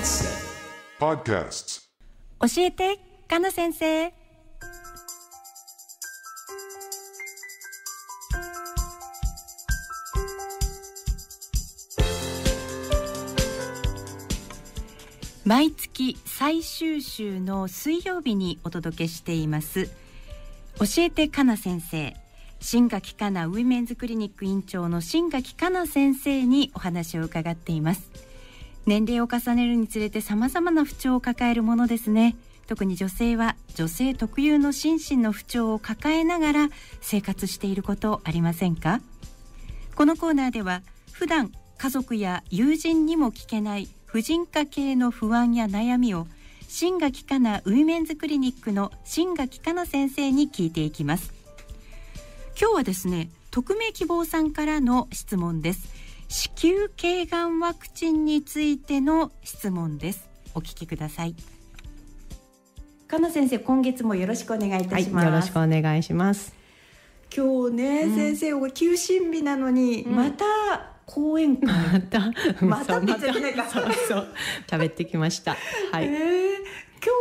p o d c a s t 教えてかな先生毎月最終週の水曜日にお届けしています教えてかな先生新垣かなウィメンズクリニック院長の新垣かな先生にお話を伺っています年齢を重ねるにつれて様々な不調を抱えるものですね特に女性は女性特有の心身の不調を抱えながら生活していることありませんかこのコーナーでは普段家族や友人にも聞けない婦人科系の不安や悩みを新垣かなウィメンズクリニックの新垣かな先生に聞いていきます今日はですね匿名希望さんからの質問です子宮頸がんワクチンについての質問ですお聞きくださいかな先生今月もよろしくお願いいたします、はい、よろしくお願いします今日ね、うん、先生お休診日なのに、うん、また講演会 またまたって言っちゃいけか そうそう喋ってきましたはい、えー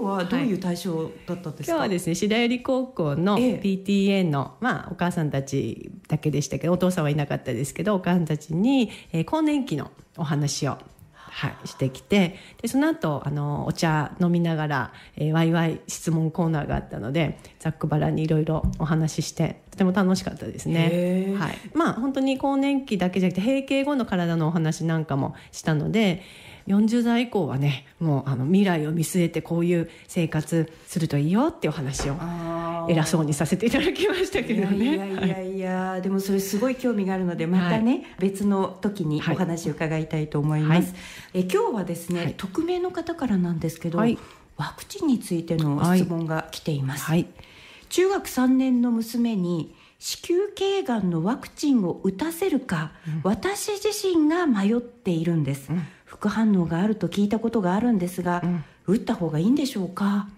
今日はどういう対象だったんですか、はい、今日はですね志田寄高校の PTA の、ええ、まあ、お母さんたちだけでしたけどお父さんはいなかったですけどお母さんたちに、えー、更年期のお話をはい、してきてでその後あのお茶飲みながら、えー、ワイワイ質問コーナーがあったのでざっくばらにいろいろお話ししてとても楽しかったですね、はい、まあ本当に更年期だけじゃなくて閉経後の体のお話なんかもしたので40代以降はねもうあの未来を見据えてこういう生活するといいよっていうお話を偉そうにさせていただきましたけどねいやいやいやはい、でもそれすごい興味があるのでまたね、はい、別の時にお話を伺いたいと思います、え今日はですね、匿名の方からなんですけど、ワクチンについての質問が来ています、中学3年の娘に子宮頸がんのワクチンを打たせるか、うん、私自身が迷っているんです、うん、副反応があると聞いたことがあるんですが、打った方がいいんでしょうか、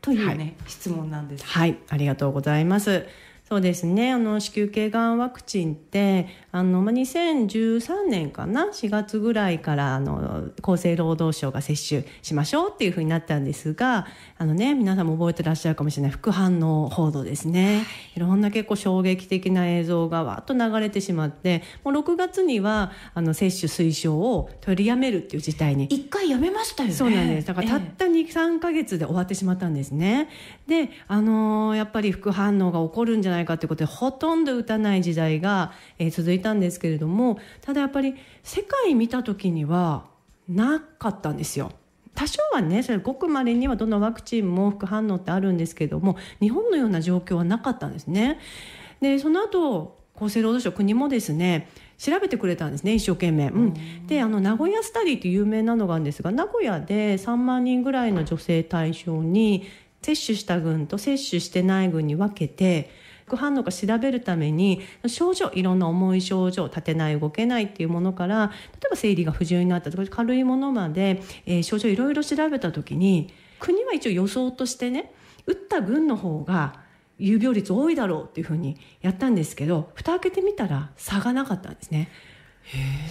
というね、はい、質問なんです。はい、ありがとうございます。そうですねあの子宮頸がんワクチンってあの、まあ、2013年かな4月ぐらいからあの厚生労働省が接種しましょうっていうふうになったんですがあの、ね、皆さんも覚えてらっしゃるかもしれない副反応報道ですねいろんな結構衝撃的な映像がわっと流れてしまってもう6月にはあの接種推奨を取りやめるっていう事態に一回やめましたよねそうなんですだからたった23か月で終わってしまったんですねであのやっぱり副反応が起こるんじゃないないかということでほとんど打たない時代が、えー、続いたんですけれどもただやっぱり世界見た時にはなかったんですよ。多少はねそれごくまれにはどのワクチンも副反応ってあるんですけども日本のような状況はなかったんですね。でその後厚生労働省国もですね調べてくれたんですね一生懸命。うん、であの名古屋スタディって有名なのがあるんですが名古屋で3万人ぐらいの女性対象に接種した群と接種してない群に分けて副反応か調べるために症状いろんな重い症状立てない動けないっていうものから例えば生理が不順になったとか軽いものまで、えー、症状いろいろ調べた時に国は一応予想としてね打った群の方が有病率多いだろうっていうふうにやったんですけど蓋開けてみたら差がなかったんですね。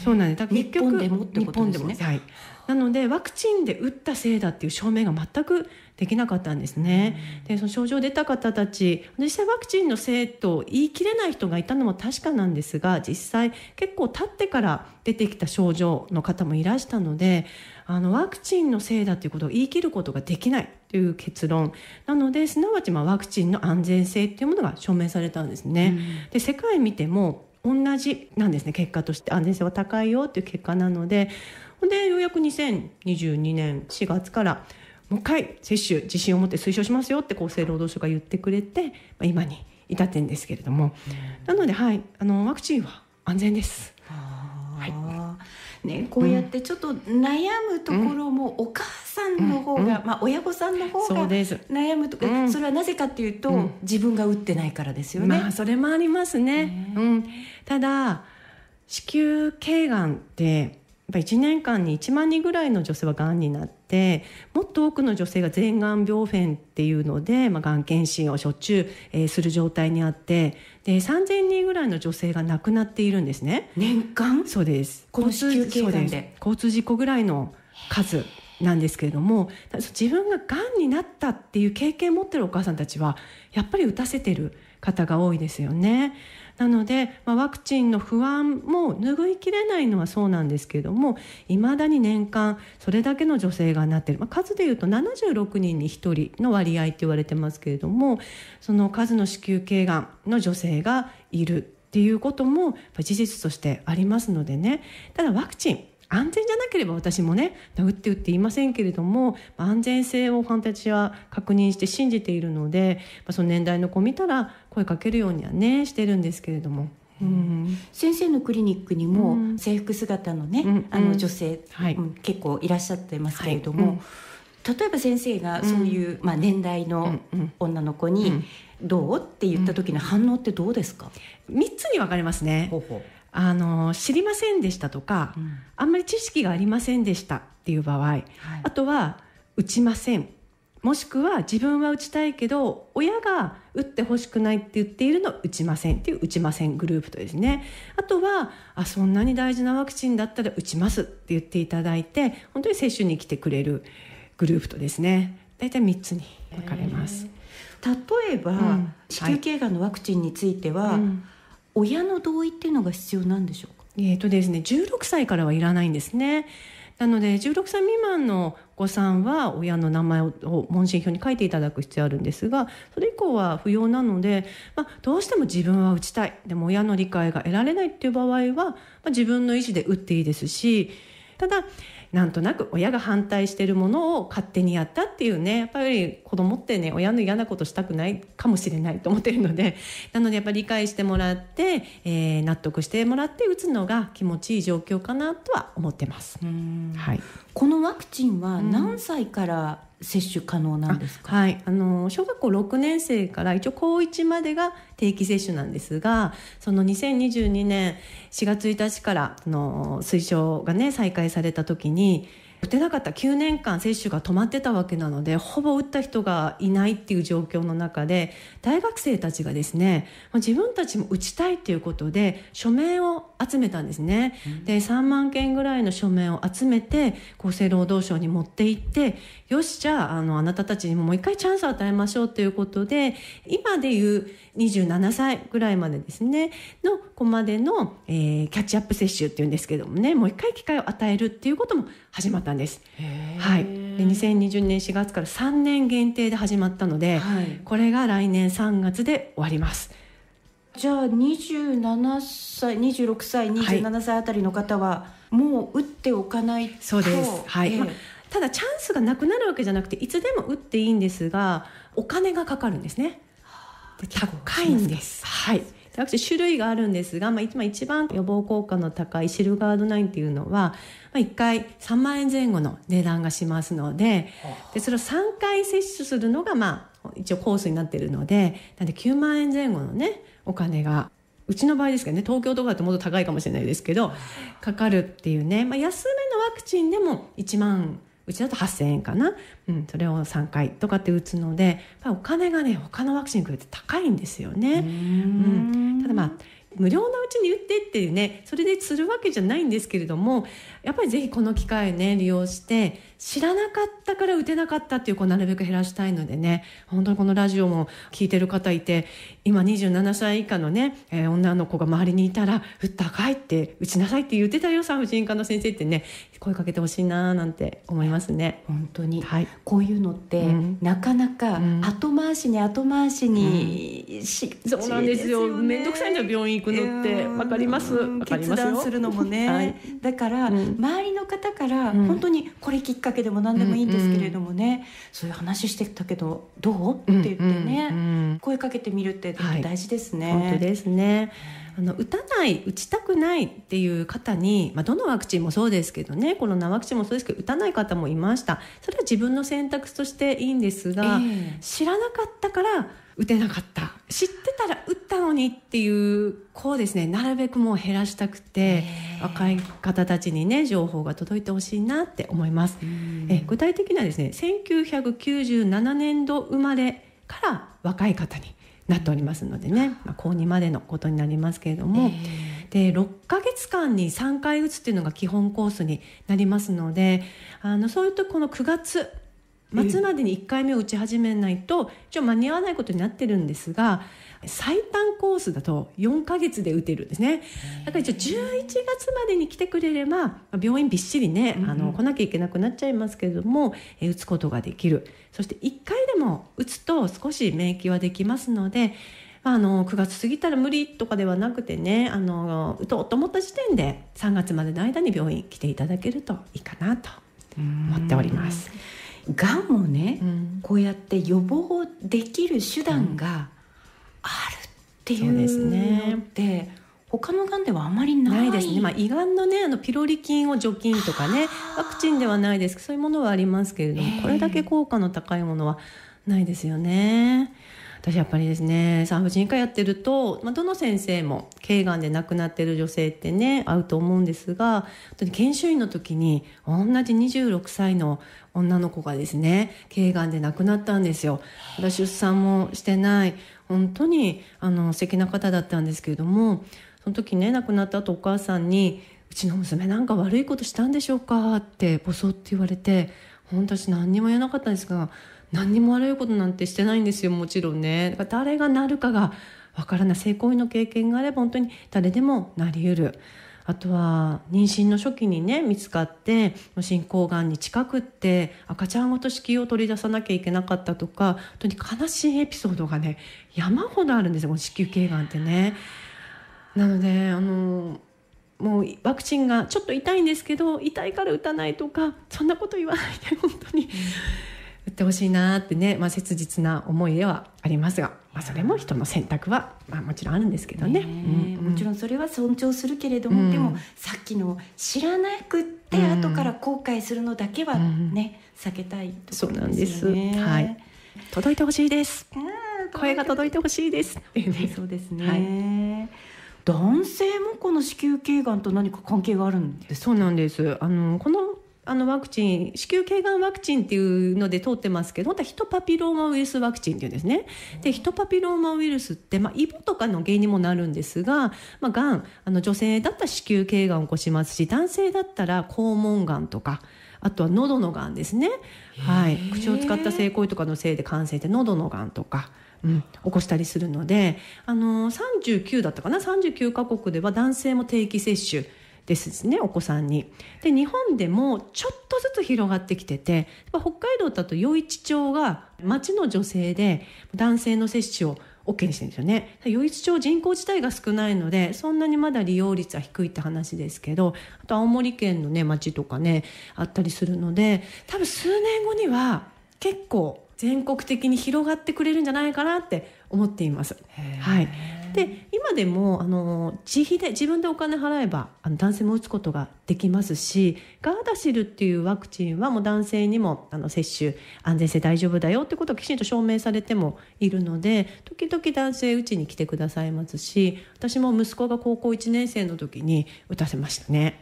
そうなんで結局日本でも日本でも、ね、はい、なのでワクチンで打ったせいだっていう証明が全くできなかったんですね、でその症状出た方たち実際ワクチンのせいと言い切れない人がいたのも確かなんですが実際結構経ってから出てきた症状の方もいらしたのであのワクチンのせいだということを言い切ることができないという結論なのですなわちまあワクチンの安全性というものが証明されたんですね。で世界見ても同じなんですね結果として安全性は高いよっていう結果なのでほんでようやく2022年4月からもう一回接種自信を持って推奨しますよって厚生労働省が言ってくれて、まあ、今に至ってんですけれどもなのではいあのワクチンは安全です。はいねこうやってちょっと悩むところもお母さんの方が、まあ、親御さんの方が悩むとかそ,、れはなぜかっていうと、自分が打ってないからですよね。まあ、それもありますね、うん、ただ子宮頸がんってやっぱ1年間に1万人ぐらいの女性はがんになって。てもっと多くの女性が全眼病フェンっていうので、まあ、がん検診をしょっちゅう、えする状態にあってで3000人ぐらいの女性が亡くなっているんですね年間そうです交通交通事故ぐらいの数なんですけれども自分ががんになったっていう経験を持ってるお母さんたちはやっぱり打たせてる方が多いですよね。なので、まあ、ワクチンの不安も拭いきれないのはそうなんですけれどもいまだに年間それだけの女性がなっている、まあ、数でいうと76人に1人の割合って言われてますけれどもその数の子宮頸がんの女性がいるっていうことも事実としてありますのでねただワクチン安全じゃなければ私もね打って打って言いませんけれども安全性をファンちは確認して信じているのでその年代の子見たら声かけるようにはねしてるんですけれども。うん、先生のクリニックにも制服姿のね、うん、あの女性、うんはい、結構いらっしゃってますけれども、はい、例えば先生がそういう、まあ、年代の女の子に「どう?」って言った時の反応ってどうですか、う ?3 つに分かれますね。ほうほうあの知りませんでしたとか、うん、あんまり知識がありませんでしたっていう場合、はい、あとは打ちませんもしくは自分は打ちたいけど親が打ってほしくないって言っているの打ちませんっていう打ちませんグループとですねあとはあそんなに大事なワクチンだったら打ちますって言っていただいて本当に接種に来てくれるグループとですね大体3つに分かれます。例えば、うん、子宮頸がんのワクチンについては、はいうん親の同意っていうのが必要なんでしょうかえーとですね、十六歳からはいらないんですね。なので16歳未満のお子さんは親の名前を問診票に書いていただく必要あるんですがそれ以降は不要なので、まあ、どうしても自分は打ちたいでも親の理解が得られないっていう場合は、まあ、自分の意思で打っていいですし。ただなんとなく親が反対してるものを勝手にやったっていうねやっぱり子供ってね親の嫌なことしたくないかもしれないと思ってるので なのでやっぱり理解してもらって、えー、納得してもらって打つのが気持ちいい状況かなとは思ってます。はい、このワクチンは何歳から、接種可能なんですかはいあの小学校6年生から一応高1までが定期接種なんですがその2022年4月1日からの推奨がね再開された時に打てなかった9年間接種が止まってたわけなのでほぼ打った人がいないっていう状況の中で大学生たちがですね自分たちも打ちたいということで署名を集めたんですね、うん、で3万件ぐらいの署名を集めて厚生労働省に持って行ってよしじゃああのあなたたちにももう一回チャンスを与えましょうということで今でいう27歳ぐらいまでですねの子までの、えー、キャッチアップ接種っていうんですけどもねもう一回機会を与えるっていうことも始まったんです。はい、で2020年4月から3年限定で始まったので、はい、これが来年3月で終わります。じゃあ27歳26歳27歳あたりの方は、もう打っておかないとそうです、はいまあ、ただチャンスがなくなるわけじゃなくていつでも打っていいんですがお金がかかるんですね。で高いんです。はい。種類があるんですが、まあ、一番予防効果の高いシルガードナインっていうのはまあ、1回3万円前後の値段がしますのででそれを3回接種するのが、まあ、一応コースになっているのでなんで9万円前後のねお金がうちの場合ですけどね東京とかだともっと高いかもしれないですけどかかるっていうね、まあ、安めのワクチンでも1万うちだと8,000円かな、うん、それを3回とかって打つのでお金がね他のワクチンに比べて高いんですよね。うん、ただまあ無料のうちに打ってっていうねそれでするわけじゃないんですけれどもやっぱりぜひこの機会ね利用して知らなかったから打てなかったっていう子をなるべく減らしたいのでね本当にこのラジオも聞いてる方いて今27歳以下のね、えー、女の子が周りにいたら「打ったかい」って「打ちなさい」って言ってたよ産婦人科の先生ってね声かけてほしいななんて思いますね。本当に、はい、こういうのって、うん、なかなか後回しに後回しに、うん、そうなんですよめんどくさいの病院行くのってわかりますわかりますするのもね、はい、だから、うん、周りの方から本当にこれきっかけけでも何でもいいんですけれどもね、うんうん、そういう話してたけどどうって言ってね、うんうんうん、声かけてみるって大事ですね。はい、本当ですねあの打たない打ちたくないっていう方に、まあ、どのワクチンもそうですけどねコロナワクチンもそうですけど打たない方もいましたそれは自分の選択としていいんですが、えー、知らなかったから打てなかった知ってたら打ったのにっていう子をですねなるべくもう減らしたくて若い方たちにね情報が届いてほしいなって思いますえ具体的にはですね1997年度生まれから若い方になっておりますのでね、まあ、高2までのことになりますけれども、で6ヶ月間に3回打つっていうのが基本コースになりますのであのそういうとこの9月末までに1回目を打ち始めないと一応間に合わないことになってるんですが最短コースだと4ヶ月で打てるんですねだから一応11月までに来てくれれば病院びっしりね、あの来なきゃいけなくなっちゃいますけれども、え打つことができるそして1回でも打つと少し免疫はできますのであの9月過ぎたら無理とかではなくてねあの打とうと思った時点で3月までの間に病院来ていただけるといいかなと思っております。がんをね、うん、こうやって予防できる手段が、うんあるっていうのって、ね、他のがんではあまりないですね、まあ、胃がんの,、ね、あのピロリ菌を除菌とかねワクチンではないですそういうものはありますけれどもこれだけ効果の高いものはないですよね。私やっぱりですね産婦人科やってると、まあ、どの先生も頸がんで亡くなってる女性ってね会うと思うんですが本当に研修医の時に同じ26歳の女の子がですね頸がんで亡くなったんですよ。出産もしてない本当にあの素敵な方だったんですけれどもその時ね亡くなった後お母さんに「うちの娘なんか悪いことしたんでしょうか?」ってボソって言われて本当私何にも言えなかったんですが何にも悪いことなんてしてないんですよもちろんね。だから誰がなるかがわからない性行為の経験があれば本当に誰でもなり得る。あとは妊娠の初期にね見つかって進行がんに近くって赤ちゃんごと子宮を取り出さなきゃいけなかったとか本当に悲しいエピソードがね山ほどあるんですよ子宮頸がんってね。なのであのもうワクチンがちょっと痛いんですけど痛いから打たないとかそんなこと言わないで本当に売ってほしいなってね、まあ、切実な思いではありますが、まあ、それも人の選択は、まあ、もちろんあるんですけどね、うんうん、もちろんそれは尊重するけれども、うん、でもさっきの知らなくって後から後悔するのだけはね、避けたい、ね、そうなんですはい届いてほしいです声が届いてほしいですそうですね、はい男性もこの子宮頸がんと何か関係があるんですそうなんですあのこのあのワクチン子宮頸がんワクチンっていうので通ってますけど本当はヒトパピローマウイルスワクチンっていうんですね。でヒトパピローマウイルスって、まあ、イボとかの原因にもなるんですが、まあ、がんあの女性だったら子宮頸がんを起こしますし男性だったら肛門がんとか。あとは喉のがんですね、はい、口を使った性行為とかのせいで感染して喉のがんとかうん、起こしたりするので、あのー、39だったかな39カ国では男性も定期接種ですねお子さんに。で日本でもちょっとずつ広がってきてて北海道だと余市町が町の女性で男性の接種を OK にしてるんですよね余市町人口自体が少ないのでそんなにまだ利用率は低いって話ですけどあと青森県のね町とかねあったりするので多分数年後には結構全国的に広がってくれるんじゃないかなって思っています。はい、で今でもあの自費で自分でお金払えばあの男性も打つことができますしガーダシルっていうワクチンはもう男性にもあの接種安全性大丈夫だよってことがきちんと証明されてもいるので時々男性うちに来てくださいますし私も息子が高校1年生の時に打たせましたね。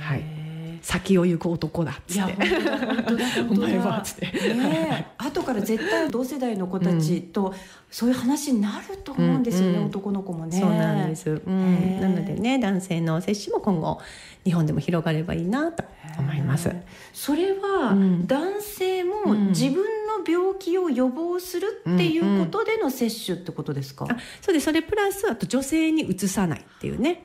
はい先を行く男だっつって「お前は」っつって。ね後から絶対同世代の子たちとそういう話になると思うんですよね、うんうん、男の子もね。そうなんです、うん、なのでね男性の接種も今後日本でも広がればいいなと思います。それは、男性も自分の病気を予防するっていうことでの接種ってことですか、うんうん、そうですそれプラスあと女性にうつさないっていうね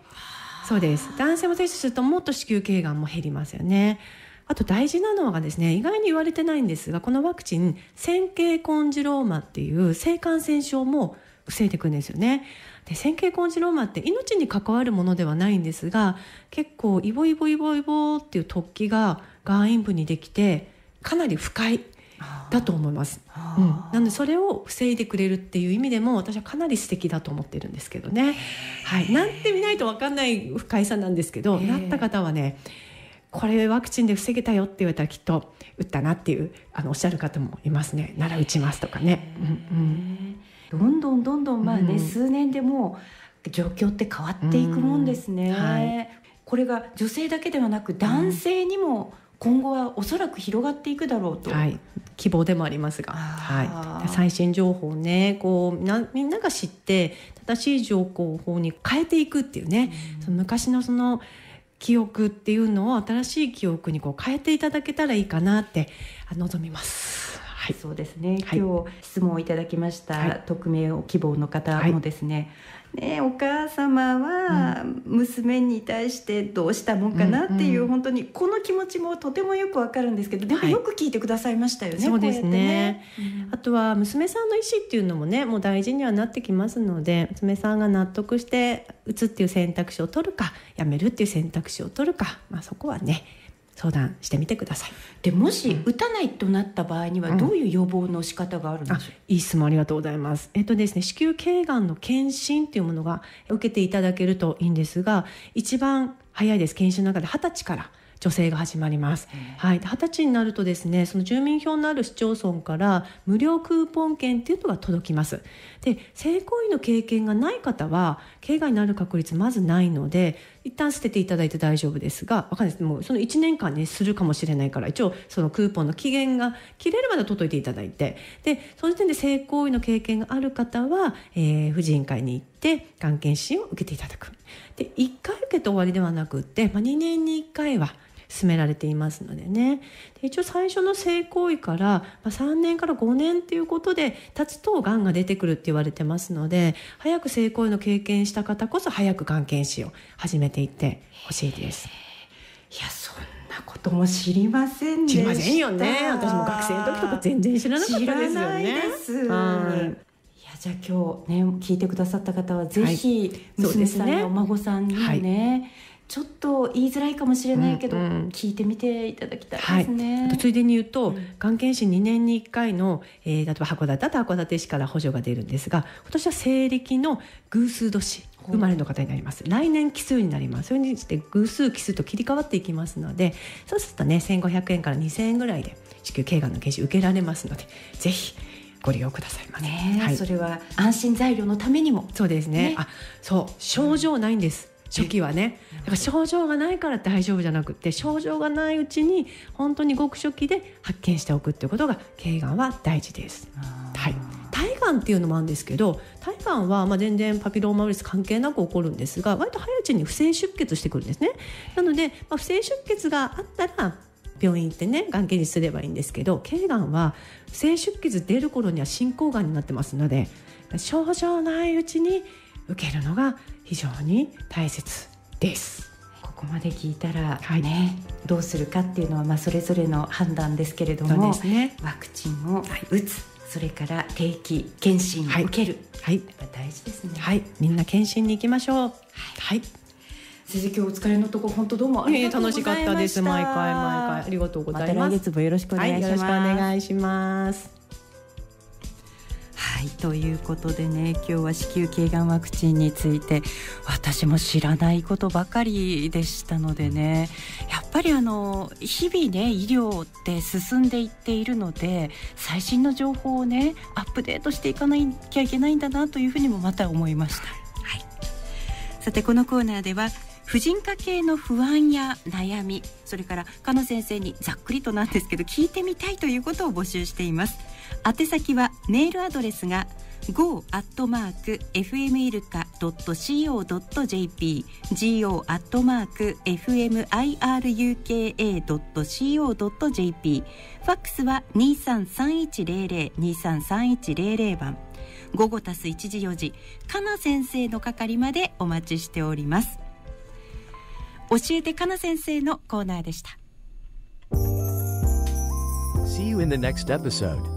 そうです男性も摂取するともっと子宮頸がんも減りますよねあと大事なのはですね意外に言われてないんですがこのワクチン線形コンジローマっていう性感染症も防いでいくんですよねで線形コンジローマって命に関わるものではないんですが結構イボイボイボイボっていう突起が外陰部にできてかなり不快だと思います、うん、なのでそれを防いでくれるっていう意味でも私はかなり素敵だと思ってるんですけどね、はい、なんて見ないと分かんない不快さなんですけどなった方はねこれワクチンで防げたよって言われたらきっと打ったなっていうあのおっしゃる方もいますねなら打ちますとかね。うんうん、どんどんどんどんまあね、うん、数年でも状況って変わっていくもんですね。はい、これが女性だけではなく男性にも、うん今後はおそらく広がっていくだろうと、はい、希望でもありますが、はい、最新情報ねこうなみんなが知って正しい情報法に変えていくっていうね、うん、その昔のその記憶っていうのを新しい記憶にこう変えていただけたらいいかなって望みます。はい、そうですね。今日質問をいただきました、匿名を希望の方もですね。ね、お母様は娘に対してどうしたもんかなっていう、うんうん、本当にこの気持ちもとてもよくわかるんですけどでもよく聞いてくださいましたよね。はい、そうですね、ねうん、あとは娘さんの意思っていうのもねもう大事にはなってきますので娘さんが納得して打つっていう選択肢を取るかやめるっていう選択肢を取るか、まあ、そこはね相談してみてくださいでもし打たないとなった場合にはどういう予防の仕方があるんでしょう、うん、いい質問ありがとうございますえっとですね子宮頸がんの検診というものが受けていただけるといいんですが一番早いです検診の中で二十歳から助成が始まります。はい、二十歳になるとですねその住民票のある市町村から無料クーポン券っていうのが届きます。で性行為の経験がない方は経外になる確率まずないので一旦捨てていただいて大丈夫ですがわかんないですもうその1年間に、ね、するかもしれないから一応そのクーポンの期限が切れるまで届いていただいてでその時点で性行為の経験がある方は、えー、婦人会に行ってがん検診を受けていただく。で1回受けて終わりではなくって、まあ、2年に1回は進められていますのでねで一応最初の性行為から、まあ、3年から5年っていうことで経つとがんが出てくるって言われてますので早く性行為の経験した方こそ早くがん検診を始めていってほしいです。いやそんなことも知りませんで知りませんよね私も学生の時とか全然知らなかったですよね。知らじゃあ今日ね聞いてくださった方はぜひ娘さんやお孫さんにね、はいはいちょっと言いづらいかもしれないけど、うんうん、聞いてみていただきたいですね。はい、ついでに言うと、が、ん検診2年に1回の、えー、例えば函館だと函館市から補助が出るんですが今年は西暦の偶数年生まれの方になります来年奇数になりますそれにして偶数奇数と切り替わっていきますのでそうするとね1500円から2000円ぐらいで子宮頸がんの検診受けられますのでぜひご利用くださいませ、ねはい、それは安心材料のためにもそうですね、ね、あそう症状ないんです、うん初期はねだから症状がないから大丈夫じゃなくて症状がないうちに本当にごく初期で発見しておくっていうことが頸がんは大事です。はい体がんっていうのもあるんですけど体がんはま全然パピローマウイルス関係なく起こるんですが割と早いうちに不正出血してくるんですね。なので、まあ、不正出血があったら病院行ってねがん検診すればいいんですけど頸がんは不正出血出る頃には進行がんになってますので症状ないうちに受けるのが非常に大切です。ここまで聞いたら、はい、どうするかっていうのはまあそれぞれの判断ですけれども、ね、ワクチンを打つ、それから定期検診を受ける、はい、やっぱ大事ですね。はい、みんな検診に行きましょう。はい、鈴木お疲れのとこ本当どうもありがとうございました、えー、楽しかったです毎回毎回ありがとうございますまた来月もよろしくお願いします、はい、よろしくお願いしますはいということでね今日は子宮頸がんワクチンについて私も知らないことばかりでしたのでねやっぱりあの日々ね医療って進んでいっているので最新の情報をねアップデートしていかなきゃいけないんだなというふうにもまた思いました。はい、さてこのコーナーでは婦人科系の不安や悩みそれから鹿野先生にざっくりとなんですけど聞いてみたいということを募集しています。宛先はメールアドレスが go アットマーク fm イルカドット co ドット jp go アットマーク fm i r u k a ドット co ドット jp ファックスは二三三一零零二三三一零零番午後たす一時四時かな先生の係までお待ちしております。教えてかな先生のコーナーでした。See you in the next episode.